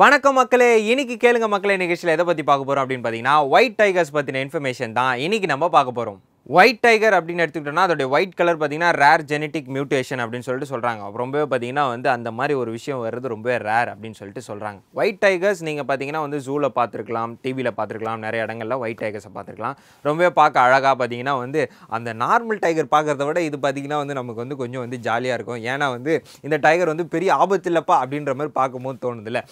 வணக்கம் மக்களே இன்னைக்கு கேளுங்க மக்களே நிகழ்ச்சியில் எதை பற்றி பார்க்க போகிறோம் அப்படின்னு பார்த்தீங்கன்னா ஒயிட் டைகர்ஸ் பற்றின இன்ஃபர்மேஷன் தான் இன்னைக்கு நம்ம பார்க்க போகிறோம் ஒயிட் டைகர் அப்படின்னு எடுத்துக்கிட்டோம்னா அதோடைய ஒயிட் கலர் பார்த்திங்கன்னா ரேர் ஜெனட்டிக் மியூட்டேஷன் அப்படின்னு சொல்லிட்டு சொல்கிறாங்க ரொம்பவே பார்த்திங்கன்னா வந்து அந்த மாதிரி ஒரு விஷயம் வர்றது ரொம்பவே ரேர் அப்படின்னு சொல்லிட்டு சொல்கிறாங்க ஒயிட் டைகர்ஸ் நீங்கள் பார்த்தீங்கன்னா வந்து ஜூவில் பார்த்துருக்கலாம் டிவியில் பார்த்துருக்கலாம் நிறைய இடங்களில் ஒயிட் டைகர்ஸை பார்த்துருக்கலாம் ரொம்பவே பார்க்க அழகாக பார்த்தீங்கன்னா வந்து அந்த நார்மல் டைகர் பார்க்குறத விட இது பார்த்திங்கன்னா வந்து நமக்கு வந்து கொஞ்சம் வந்து ஜாலியாக இருக்கும் ஏன்னா வந்து இந்த டைகர் வந்து பெரிய ஆபத்து இல்லைப்பா அப்படின்ற மாதிரி பார்க்கும்போது தோணுதில்ல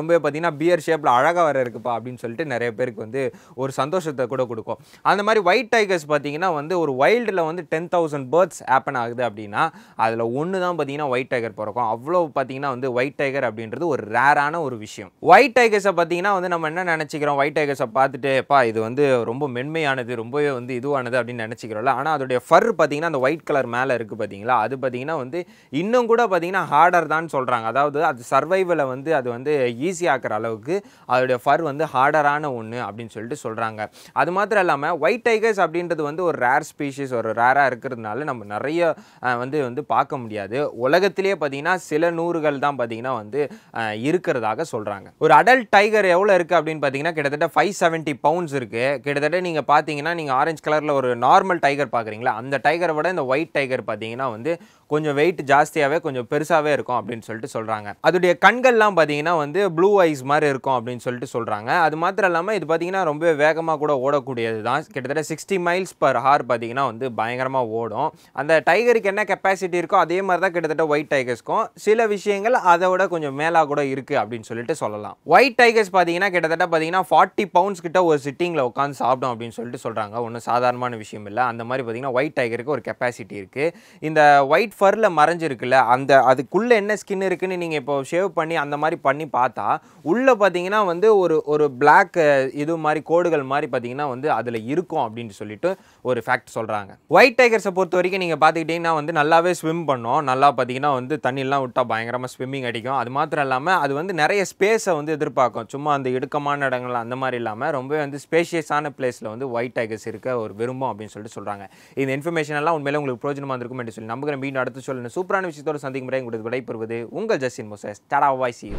ரொம்பவே பார்த்திங்கன்னா பியர் ஷேப்பில் அழகாக வர இருக்குப்பா அப்படின்னு சொல்லிட்டு நிறைய பேருக்கு வந்து ஒரு சந்தோஷத்தை கூட கொடுக்கும் அந்த மாதிரி ஒயிட் டைகர்ஸ் பார்த்திங்கன்னா பார்த்தீங்கன்னா வந்து ஒரு வைல்டில் வந்து டென் தௌசண்ட் பேர்ட்ஸ் ஆப்பன் ஆகுது அப்படின்னா அதில் ஒன்று தான் பார்த்தீங்கன்னா ஒயிட் டைகர் பிறக்கும் அவ்வளோ பார்த்தீங்கன்னா வந்து ஒயிட் டைகர் அப்படின்றது ஒரு ரேரான ஒரு விஷயம் ஒயிட் டைகர்ஸை பார்த்தீங்கன்னா வந்து நம்ம என்ன நினச்சிக்கிறோம் ஒயிட் டைகர்ஸை பார்த்துட்டுப்பா இது வந்து ரொம்ப மென்மையானது ரொம்பவே வந்து இதுவானது அப்படின்னு நினச்சிக்கிறோம்ல ஆனால் அதோடைய ஃபர் பார்த்தீங்கன்னா அந்த ஒயிட் கலர் மேலே இருக்குது பார்த்தீங்களா அது பார்த்தீங்கன்னா வந்து இன்னும் கூட பார்த்தீங்கன்னா ஹார்டர் தான் சொல்கிறாங்க அதாவது அது சர்வைவலை வந்து அது வந்து ஈஸியாக்குற அளவுக்கு அதோடைய ஃபர் வந்து ஹார்டரான ஒன்று அப்படின்னு சொல்லிட்டு சொல்கிறாங்க அது மாத்திரம் இல்லாமல் ஒயிட் டைகர்ஸ் அப்படின்றது வந்து ஒரு ரேர் ஸ்பீஷிஸ் ஒரு ரேராக இருக்கிறதுனால நம்ம நிறைய வந்து வந்து பார்க்க முடியாது உலகத்திலேயே பார்த்தீங்கன்னா சில நூறுகள் தான் பார்த்தீங்கன்னா வந்து இருக்கிறதாக சொல்கிறாங்க ஒரு அடல்ட் டைகர் எவ்வளோ இருக்குது அப்படின்னு பார்த்தீங்கன்னா கிட்டத்தட்ட ஃபைவ் செவன்ட்டி பவுண்ட்ஸ் இருக்குது கிட்டத்தட்ட நீங்கள் பார்த்தீங்கன்னா நீங்கள் ஆரஞ்சு கலரில் ஒரு நார்மல் டைகர் பார்க்குறீங்களா அந்த டைகரை விட இந்த ஒயிட் டைகர் பார்த்தீங்கன்னா வந்து கொஞ்சம் வெயிட் ஜாஸ்தியாகவே கொஞ்சம் பெருசாகவே இருக்கும் அப்படின்னு சொல்லிட்டு சொல்கிறாங்க அதோடைய கண்கள்லாம் பார்த்தீங்கன்னா வந்து ப்ளூ ஐஸ் மாதிரி இருக்கும் அப்படின்னு சொல்லிட்டு சொல்கிறாங்க அது மாத்திரம் இல்லாமல் இது பார்த்தீங்கன்னா ரொம்பவே வேகமாக கூட ஓடக்கூடியது தான் கிட்டத்தட்ட சிக்ஸ்டி மைல்ஸ் பர் ஹார் பார்த்தீங்கன்னா வந்து பயங்கரமாக ஓடும் அந்த டைகருக்கு என்ன கெப்பாசிட்டி இருக்கோ அதே மாதிரி தான் கிட்டத்தட்ட ஒயிட் டைகர்ஸ்க்கும் சில விஷயங்கள் அதை விட கொஞ்சம் மேலாக கூட இருக்குது அப்படின்னு சொல்லிட்டு சொல்லலாம் ஒயிட் டைகர்ஸ் பார்த்தீங்கன்னா கிட்டத்தட்ட பார்த்தீங்கன்னா ஃபார்ட்டி பவுண்ட்ஸ் கிட்ட ஒரு சிட்டிங்கில் உட்காந்து சாப்பிடும் அப்படின்னு சொல்லிட்டு சொல்கிறாங்க ஒன்றும் சாதாரணமான விஷயம் இல்லை அந்த மாதிரி பார்த்தீங்கன்னா ஒயிட் டைகருக்கு ஒரு கெப்பாசிட்டி இருக்குது இந்த ஒயிட் ஃபரில் மறைஞ்சிருக்குல்ல அந்த அதுக்குள்ளே என்ன ஸ்கின் இருக்குன்னு நீங்கள் இப்போ ஷேவ் பண்ணி அந்த மாதிரி பண்ணி பார்த்தா உள்ளே பார்த்தீங்கன்னா வந்து ஒரு ஒரு பிளாக் இது மாதிரி கோடுகள் மாதிரி பார்த்தீங்கன்னா வந்து அதில் இருக்கும் அப்படின்னு சொல்லிட்டு ஒரு ஃபேக்ட் சொல்கிறாங்க ஒயிட் டைகர்ஸை பொறுத்த வரைக்கும் நீங்கள் பார்த்துக்கிட்டிங்கன்னா வந்து நல்லாவே ஸ்விம் பண்ணோம் நல்லா பார்த்தீங்கன்னா வந்து தண்ணிலாம் விட்டால் பயங்கரமாக ஸ்விம்மிங் அடிக்கும் அது மாத்திரம் இல்லாமல் அது வந்து நிறைய ஸ்பேஸை வந்து எதிர்பார்க்கும் சும்மா அந்த இடுக்கமான இடங்கள் அந்த மாதிரி இல்லாமல் ரொம்பவே வந்து ஸ்பேஷியஸான பிளேஸில் வந்து ஒயிட் டைகர்ஸ் இருக்க ஒரு விரும்பும் அப்படின்னு சொல்லிட்டு சொல்கிறாங்க இந்த இன்ஃபர்மேஷன் எல்லாம் உண்மையிலே உங்களுக்கு பிரோஜனமாக இருக்கும் என்று சொல்லி நம்புகிற மீன் அடுத்து சொல்லணும் சூப்பரான விஷயத்தோடு சந்திக்கும் முறை உங்களுக்கு விடைபெறுவது உங்கள் ஜஸ்டின் மோசஸ் டாடா வாய்ஸ்